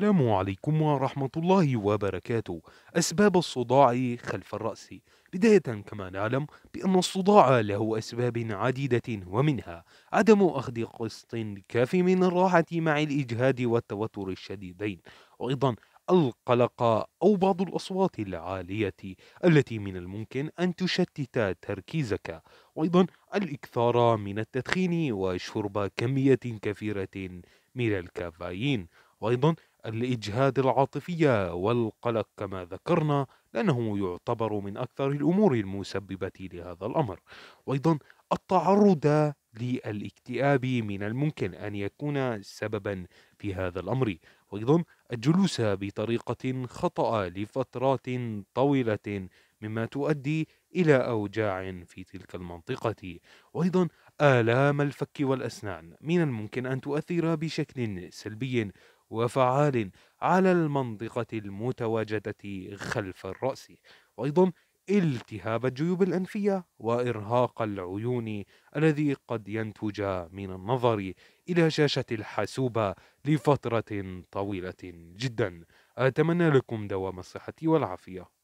السلام عليكم ورحمة الله وبركاته أسباب الصداع خلف الرأس بداية كما نعلم بأن الصداع له أسباب عديدة ومنها عدم أخذ قسط كافي من الراحة مع الإجهاد والتوتر الشديدين وأيضا القلق أو بعض الأصوات العالية التي من الممكن أن تشتت تركيزك وأيضا الإكثار من التدخين وشرب كمية كثيرة من الكافيين وأيضا الإجهاد العاطفية والقلق كما ذكرنا لأنه يعتبر من أكثر الأمور المسببة لهذا الأمر وأيضا التعرض للاكتئاب من الممكن أن يكون سببا في هذا الأمر وأيضا الجلوس بطريقة خطأ لفترات طويلة مما تؤدي إلى أوجاع في تلك المنطقة وأيضا آلام الفك والأسنان من الممكن أن تؤثر بشكل سلبي وفعال على المنطقة المتواجدة خلف الرأس وأيضا التهاب الجيوب الأنفية وإرهاق العيون الذي قد ينتج من النظر إلى شاشة الحاسوب لفترة طويلة جدا أتمنى لكم دوام الصحة والعافية